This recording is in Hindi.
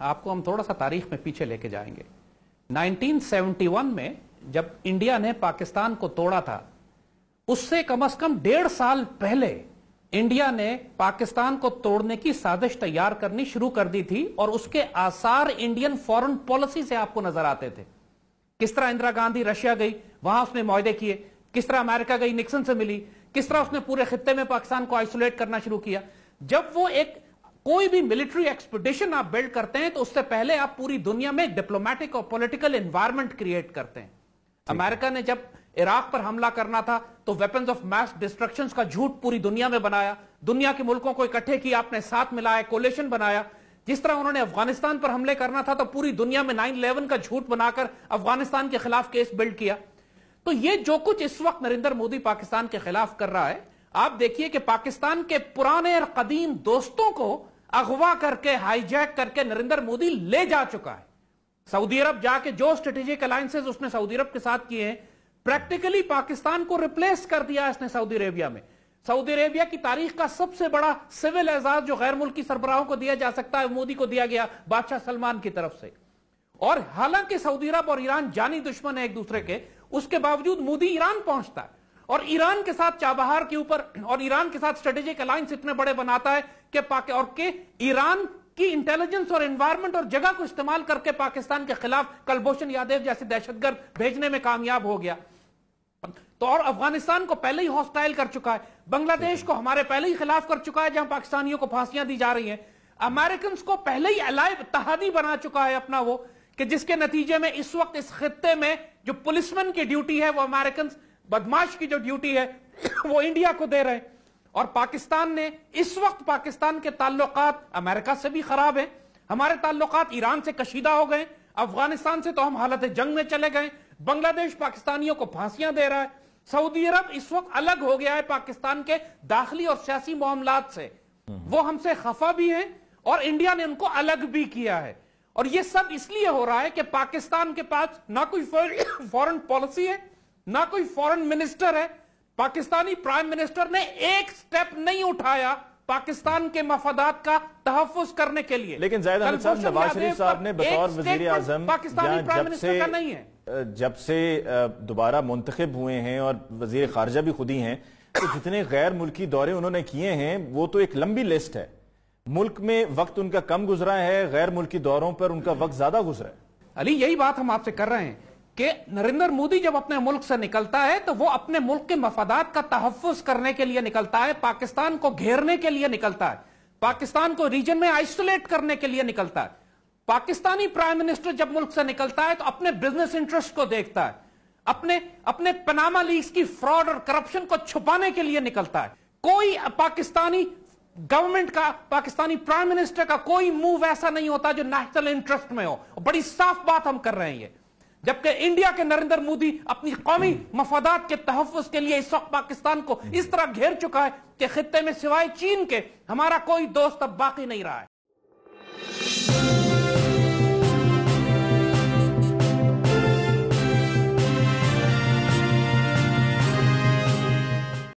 आपको हम थोड़ा सा तारीख में पीछे लेके जाएंगे 1971 में जब इंडिया ने पाकिस्तान को तोड़ा था उससे कम से कम डेढ़ साल पहले इंडिया ने पाकिस्तान को तोड़ने की साजिश तैयार करनी शुरू कर दी थी और उसके आसार इंडियन फॉरेन पॉलिसी से आपको नजर आते थे किस तरह इंदिरा गांधी रशिया गई वहां उसने मुहिदे किए किस तरह अमेरिका गई निक्सन से मिली किस तरह उसने पूरे खत्ते में पाकिस्तान को आइसोलेट करना शुरू किया जब वो एक कोई भी मिलिट्री एक्सपेडिशन आप बिल्ड करते हैं तो उससे पहले आप पूरी दुनिया में डिप्लोमेटिक और पॉलिटिकल इन्वायरमेंट क्रिएट करते हैं अमेरिका ने जब इराक पर हमला करना था तो वेपन्स ऑफ मैस डिस्ट्रक्शन का झूठ पूरी दुनिया में बनाया दुनिया के मुल्कों को इकट्ठे किया आपने साथ मिलाया कोलेशन बनाया जिस तरह उन्होंने अफगानिस्तान पर हमले करना था तो पूरी दुनिया में नाइन इलेवन का झूठ बनाकर अफगानिस्तान के खिलाफ केस बिल्ड किया तो ये जो कुछ इस वक्त नरेंद्र मोदी पाकिस्तान के खिलाफ कर रहा है आप देखिए कि पाकिस्तान के पुराने और कदीम दोस्तों को अगवा करके हाईजैक करके नरेंद्र मोदी ले जा चुका है सऊदी अरब जाके जो स्ट्रेटेजिक अलायसेज उसने सऊदी अरब के साथ किए हैं प्रैक्टिकली पाकिस्तान को रिप्लेस कर दिया इसने सऊदी अरेबिया में सऊदी अरेबिया की तारीख का सबसे बड़ा सिविल एजाज जो गैर मुल्की सरबराहों को दिया जा सकता है मोदी को दिया गया बादशाह सलमान की तरफ से और हालांकि सऊदी अरब और ईरान जानी दुश्मन है एक दूसरे के उसके बावजूद मोदी ईरान पहुंचता है और ईरान के साथ चाबहार के ऊपर और ईरान के साथ स्ट्रेटेजिक अलायंस इतने बड़े बनाता है कि और के ईरान की इंटेलिजेंस और एनवायरमेंट और जगह को इस्तेमाल करके पाकिस्तान के खिलाफ कलभूषण यादव जैसे दहशतगर्द भेजने में कामयाब हो गया तो और अफगानिस्तान को पहले ही हॉस्टाइल कर चुका है बांग्लादेश को हमारे पहले ही खिलाफ कर चुका है जहां पाकिस्तानियों को फांसियां दी जा रही हैं अमेरिकन को पहले ही अलाय तहादी बना चुका है अपना वो कि जिसके नतीजे में इस वक्त इस खत्ते में जो पुलिसमैन की ड्यूटी है वो अमेरिकन बदमाश की जो ड्यूटी है वो इंडिया को दे रहे हैं और पाकिस्तान ने इस वक्त पाकिस्तान के ताल्लुक अमेरिका से भी खराब है हमारे ताल्लुक ईरान से कशीदा हो गए अफगानिस्तान से तो हम हालत जंग में चले गए बांग्लादेश पाकिस्तानियों को फांसियां दे रहा है सऊदी अरब इस वक्त अलग हो गया है पाकिस्तान के दाखिली और सियासी मामला से हम्म। वो हमसे खफा भी है और इंडिया ने उनको अलग भी किया है और ये सब इसलिए हो रहा है कि पाकिस्तान के पास ना कोई फॉरेन पॉलिसी है ना कोई फॉरेन मिनिस्टर है पाकिस्तानी प्राइम मिनिस्टर ने एक स्टेप नहीं उठाया पाकिस्तान के मफादात का तहफुज करने के लिए लेकिन नवाज शरीफ साहब ने बतौर वजीर आजम पाकिस्तान प्राइम मिनिस्टर का नहीं है जब से दोबारा मुंतखब हुए हैं और वजीर खारजा भी खुद ही हैं तो जितने गैर मुल्की दौरे उन्होंने किए हैं वो तो एक लंबी लिस्ट है मुल्क में वक्त उनका कम गुजरा है गैर मुल्की दौरों पर उनका वक्त ज्यादा गुजरा है अली यही बात हम आपसे कर रहे हैं कि नरेंद्र मोदी जब अपने मुल्क से निकलता है तो वो अपने मुल्क के मफादात का तहफ़ करने के लिए निकलता है पाकिस्तान को घेरने के लिए निकलता है पाकिस्तान को रीजन में आइसोलेट करने के लिए निकलता है पाकिस्तानी प्राइम मिनिस्टर जब मुल्क से निकलता है तो अपने बिजनेस इंटरेस्ट को देखता है अपने अपने पनामा लीग की फ्रॉड और करप्शन को छुपाने के लिए निकलता है कोई पाकिस्तानी गवर्नमेंट का पाकिस्तानी प्राइम मिनिस्टर का कोई मूव ऐसा नहीं होता जो नेशनल इंटरेस्ट में हो बड़ी साफ बात हम कर रहे हैं जबकि इंडिया के नरेंद्र मोदी अपनी कौमी मफादात के तहफ़ के लिए इस वक्त पाकिस्तान को इस तरह घेर चुका है कि खत्े में सिवाय चीन के हमारा कोई दोस्त अब बाकी नहीं रहा है